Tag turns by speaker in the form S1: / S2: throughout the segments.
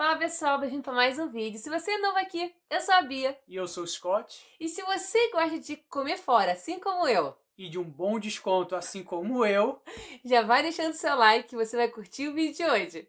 S1: Fala pessoal, bem-vindo para mais um vídeo. Se você é novo aqui, eu sou a Bia.
S2: E eu sou o Scott.
S1: E se você gosta de comer fora, assim como eu, e de um bom desconto, assim como eu, já vai deixando seu like você vai curtir o vídeo de hoje.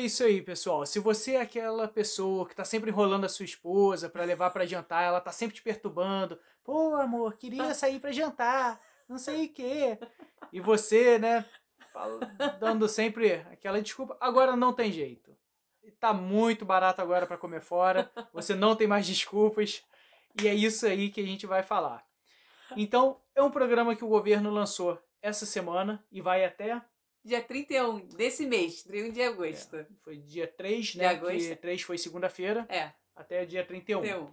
S2: é isso aí, pessoal. Se você é aquela pessoa que tá sempre enrolando a sua esposa para levar para jantar, ela tá sempre te perturbando. Pô, amor, queria ah. sair para jantar, não sei o quê. E você, né, dando sempre aquela desculpa. Agora não tem jeito. Tá muito barato agora para comer fora. Você não tem mais desculpas. E é isso aí que a gente vai falar. Então, é um programa que o governo lançou essa semana e vai até Dia 31 desse mês, 31 de agosto. É, foi dia 3, né? Que 3 foi segunda-feira. É. Até dia 31. 31.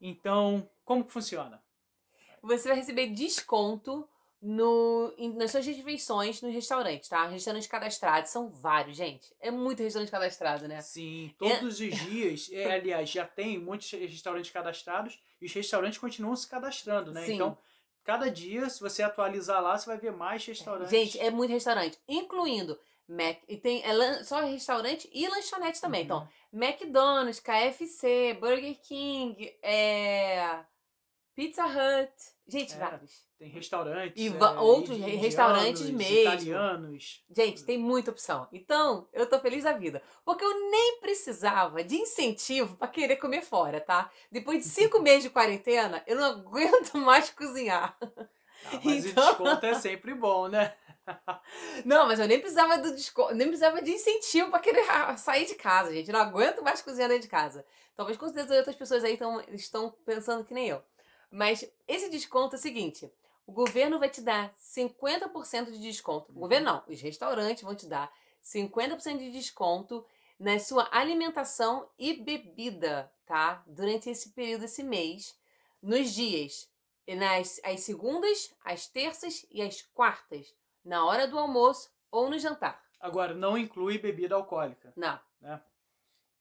S2: Então, como
S1: que funciona? Você vai receber desconto no, nas suas refeições nos restaurantes, tá? Restaurantes cadastrados, são vários, gente. É muito restaurante cadastrado, né? Sim, é. todos é... os dias, é, aliás, já tem muitos restaurantes cadastrados e os restaurantes
S2: continuam se cadastrando, né? Sim. Então, Cada dia, se você atualizar lá, você vai ver mais é, restaurantes. Gente, é
S1: muito restaurante, incluindo Mac, e tem é, só restaurante e lanchonete também. Então, uhum. Então, McDonald's, KFC, Burger King, é, Pizza Hut. Gente, é, vários. Tem restaurantes. E é, outros e restaurantes mesmo. Italianos. Gente, tem muita opção. Então, eu tô feliz da vida. Porque eu nem precisava de incentivo para querer comer fora, tá? Depois de cinco meses de quarentena, eu não aguento mais cozinhar. Ah,
S2: mas então... o desconto é sempre bom, né?
S1: Não, mas eu nem precisava do desconto, nem precisava de incentivo para querer sair de casa, gente. Eu não aguento mais cozinhar dentro de casa. Talvez com certeza outras pessoas aí tão, estão pensando que nem eu. Mas esse desconto é o seguinte: o governo vai te dar 50% de desconto. O governo uhum. não, os restaurantes vão te dar 50% de desconto na sua alimentação e bebida, tá? Durante esse período, esse mês, nos dias, nas as segundas, as terças e as quartas, na hora do almoço ou no jantar. Agora, não inclui bebida alcoólica. Não. Né?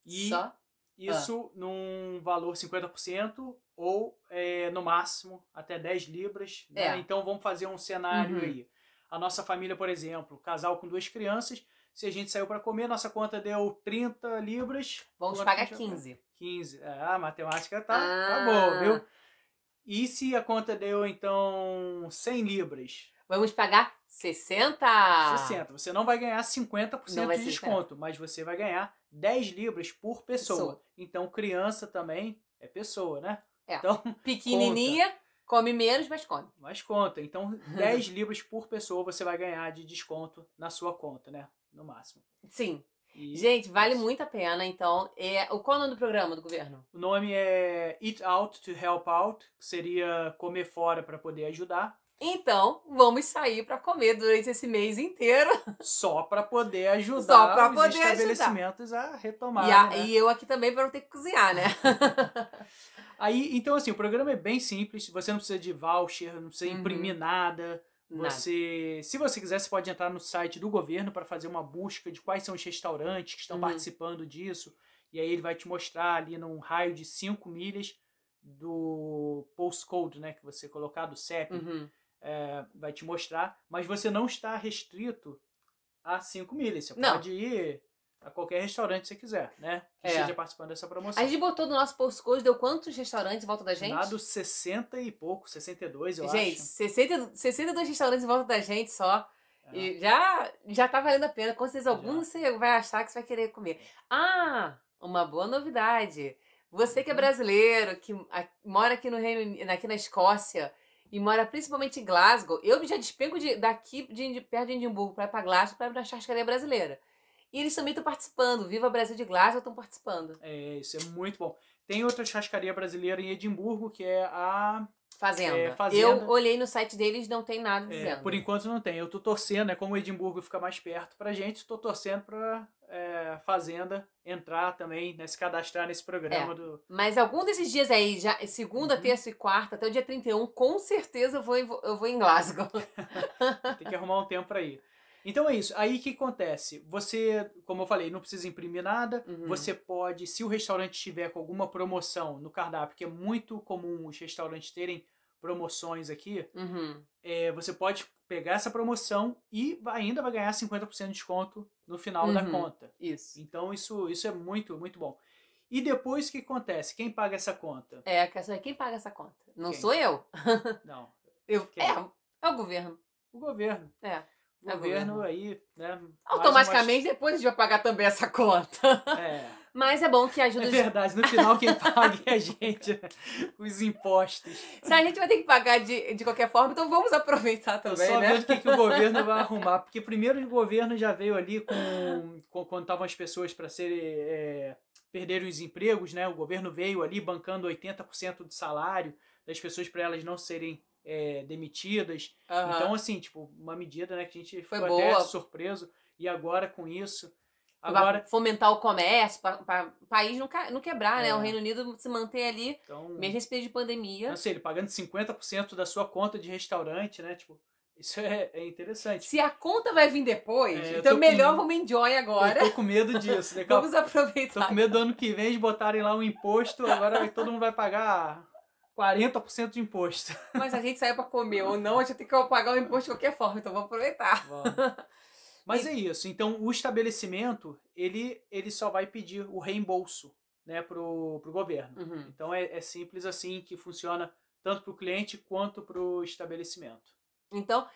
S1: E Só
S2: ah. Isso ah. num valor 50% ou é, no máximo até 10 libras. Né? É. Então vamos fazer um cenário uhum. aí. A nossa família, por exemplo, casal com duas crianças, se a gente saiu para comer, nossa conta deu 30 libras. Vamos pagar 15. 15. Ah, a matemática tá, tá ah. tá boa, viu? E se a conta deu, então, 100 libras? Vamos pagar 60! 60. Você não vai ganhar 50% não de desconto, 50. mas você vai ganhar 10 libras por pessoa. pessoa. Então, criança também é pessoa, né? É. Então, pequenininha,
S1: conta. come menos, mas come.
S2: Mas conta. Então, 10 libras por pessoa você vai ganhar de desconto na sua conta, né? No máximo.
S1: Sim. E... Gente, vale muito a pena, então. É... Qual é o nome do programa do governo?
S2: O nome é Eat Out to Help Out, que seria comer fora para poder ajudar.
S1: Então, vamos sair para comer durante esse mês inteiro.
S2: Só para poder ajudar Só pra poder os estabelecimentos
S1: ajudar. a retomar. E, a... né? e eu aqui também para não ter que cozinhar, né?
S2: Aí, então assim, o programa é bem simples, você não precisa de voucher, não precisa imprimir uhum. nada. Você, Nada. se você quiser, você pode entrar no site do governo para fazer uma busca de quais são os restaurantes que estão uhum. participando disso. E aí ele vai te mostrar ali num raio de 5 milhas do postcode, né? Que você colocar do CEP, uhum. é, vai te mostrar. Mas você não está restrito a 5 milhas. Você não. pode ir a qualquer restaurante que você quiser, né? Que é. esteja participando dessa promoção. A gente
S1: botou no nosso postcode, deu quantos restaurantes em volta da gente? Dado
S2: 60 e pouco, 62, eu gente, acho.
S1: Gente, 62 restaurantes em volta da gente só. É. E já, já tá valendo a pena. Com certeza, algum já. você vai achar que você vai querer comer. Ah, uma boa novidade. Você que é uhum. brasileiro, que mora aqui no Reino aqui na Escócia, e mora principalmente em Glasgow, eu já despenco de, daqui de, de perto de Edimburgo para ir para Glasgow para ir a brasileira. E eles também estão participando. Viva Brasil de Glasgow estão participando.
S2: É, isso é muito bom. Tem outra churrascaria brasileira em Edimburgo, que é a.
S1: Fazenda. É, fazenda. Eu olhei no site deles, não tem nada é, dizendo. É, por
S2: enquanto não tem. Eu tô torcendo, é como Edimburgo fica mais perto pra gente, tô torcendo pra é, Fazenda entrar também, né, se cadastrar nesse programa. É. do.
S1: Mas algum desses dias aí, já segunda, uhum. terça e quarta, até o dia 31, com certeza eu vou em, eu vou em Glasgow.
S2: tem que arrumar um tempo pra ir. Então é isso. Aí o que acontece? Você, como eu falei, não precisa imprimir nada. Uhum. Você pode, se o restaurante tiver com alguma promoção no cardápio, que é muito comum os restaurantes terem promoções aqui, uhum. é, você pode pegar essa promoção e ainda vai ganhar 50% de desconto no final uhum. da conta. Isso. Então isso, isso é muito, muito bom. E depois o que acontece? Quem paga essa conta?
S1: É, a questão é quem paga essa conta. Não quem? sou eu. Não. Eu, É, é o governo. O governo. É. Tá o governo, tá
S2: aí, né? Automaticamente
S1: umas... depois a gente vai pagar também essa conta. É. Mas é bom que é ajuda. É verdade,
S2: no final quem paga é a gente, os impostos.
S1: Se a gente vai ter que pagar de, de qualquer forma, então vamos aproveitar também. Eu só né? vejo o que, que o governo vai
S2: arrumar. Porque primeiro o governo já veio ali com, com quando estavam as pessoas para serem. É, perderem os empregos, né? O governo veio ali bancando 80% do salário das pessoas para elas não serem é, demitidas. Uhum. Então, assim, tipo, uma medida né, que a gente Foi boa. até surpreso. E agora com isso. Agora...
S1: Fomentar o comércio, para o país não, não quebrar, né? É. O Reino Unido se manter ali, então, mesmo esse período de pandemia. Não sei, assim, ele
S2: pagando 50% da sua conta de restaurante, né? Tipo, isso é, é interessante.
S1: Se a conta vai vir depois, é, então melhor com... vamos enjoy agora. Eu tô com medo disso. Né? vamos
S2: aproveitar. Tô com medo do ano que vem de botarem lá um imposto, agora todo mundo vai pagar 40% de imposto.
S1: Mas a gente saiu para comer ou não, a gente tem que pagar o imposto de qualquer forma, então vamos aproveitar.
S2: Vamos. Mas e... é isso. Então, o estabelecimento, ele, ele só vai pedir o reembolso né, para o governo. Uhum. Então, é, é simples assim que funciona
S1: tanto para o cliente quanto para o estabelecimento. Então,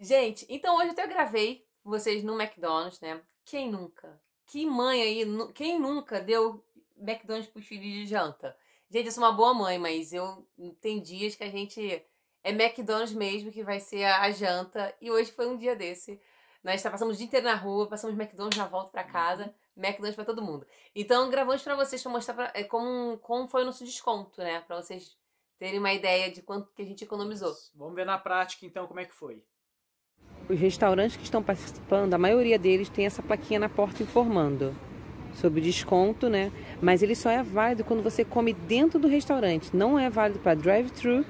S1: gente, então hoje até gravei vocês no McDonald's, né? Quem nunca? Que mãe aí, quem nunca deu McDonald's para o filhos de janta? Gente, eu sou uma boa mãe, mas eu tem dias que a gente. É McDonald's mesmo que vai ser a, a janta. E hoje foi um dia desse. Nós tá, passamos o dia inteiro na rua, passamos McDonald's na volta para casa, uhum. McDonald's para todo mundo. Então, gravamos para vocês para mostrar pra, é, como, como foi o nosso desconto, né? Para vocês terem uma ideia de quanto que a gente economizou. Vamos ver na prática, então, como é que foi. Os restaurantes que estão participando, a maioria deles tem essa plaquinha na porta informando sobre desconto, né? Mas ele só é válido quando você come dentro do restaurante. Não é válido para drive-thru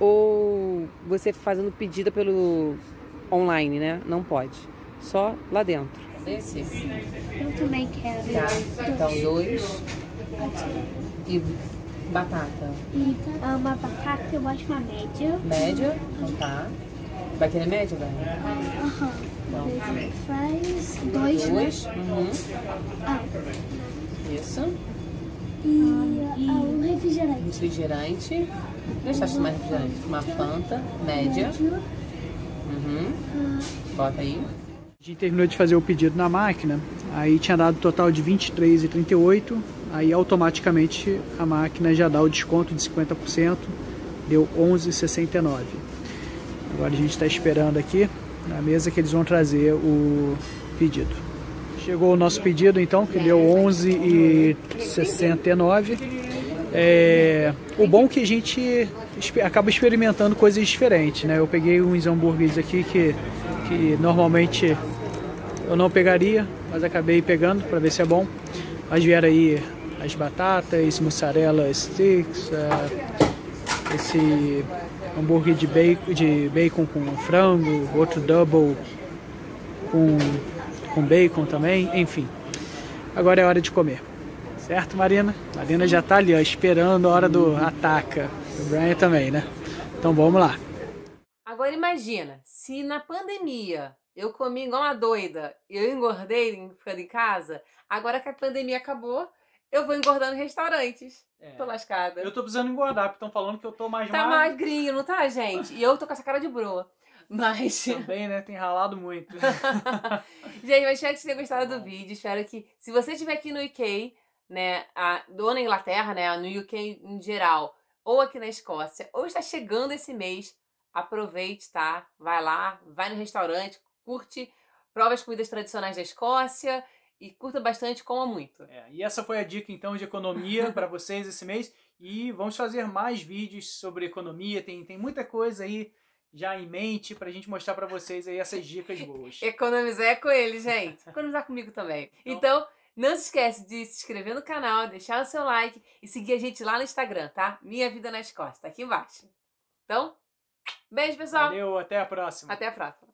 S1: ou você fazendo pedida pelo online, né? Não pode. Só lá dentro. Esse? Eu também quero. Tá, então dois. E batata. Uma batata
S2: eu acho uma média. Média?
S1: Então tá. Vai querer média, velho?
S2: Aham. Uhum.
S1: Faz dois, né? dois. Uhum. Ah. Isso. E ah, um refrigerante. Refrigerante. Deixaste mais refrigerante? Uma panta média. Uhum. Ah. Bota aí.
S2: A gente terminou de fazer o pedido na máquina, aí tinha dado total de 23 e aí automaticamente a máquina já dá o desconto de 50%, deu 11,69. Agora a gente está esperando aqui na mesa que eles vão trazer o pedido. Chegou o nosso pedido então, que deu 11 e 69. É, o bom é que a gente acaba experimentando coisas diferentes, né? Eu peguei uns hambúrgueres aqui que, que normalmente eu não pegaria, mas acabei pegando para ver se é bom. Mas vieram aí as batatas, mussarela sticks, é, esse hambúrguer de bacon, de bacon com frango, outro double com, com bacon também, enfim. Agora é hora de comer. Certo, Marina? Marina já tá ali, ó, esperando a hora do ataca. O Brian também, né? Então vamos lá.
S1: Agora imagina, se na pandemia eu comi igual uma doida e eu engordei em, ficando em casa, agora que a pandemia acabou, eu vou engordando em restaurantes. É. Tô lascada. Eu tô precisando
S2: engordar, porque estão falando que eu tô mais Tá magro.
S1: magrinho, não tá, gente? E eu tô com essa cara de broa. Mas. Também, né? Tem ralado muito. gente, mas espero que vocês tenham gostado do vídeo. Espero que. Se você estiver aqui no UK, né? A, ou na Inglaterra, né? No UK em geral, ou aqui na Escócia, ou está chegando esse mês, aproveite, tá? Vai lá, vai no restaurante, curte, prova as comidas tradicionais da Escócia e curta bastante, coma muito. É, e essa foi
S2: a dica então de economia para vocês esse mês. E vamos fazer mais vídeos sobre economia, tem, tem muita coisa aí já em mente para a gente mostrar para vocês aí essas dicas boas.
S1: Economizar é com ele, gente. Economizar comigo também. Então, então, não se esquece de se inscrever no canal, deixar o seu like e seguir a gente lá no Instagram, tá? Minha Vida nas Costas, tá aqui embaixo. Então, beijo, pessoal. Valeu, até a próxima. Até a próxima.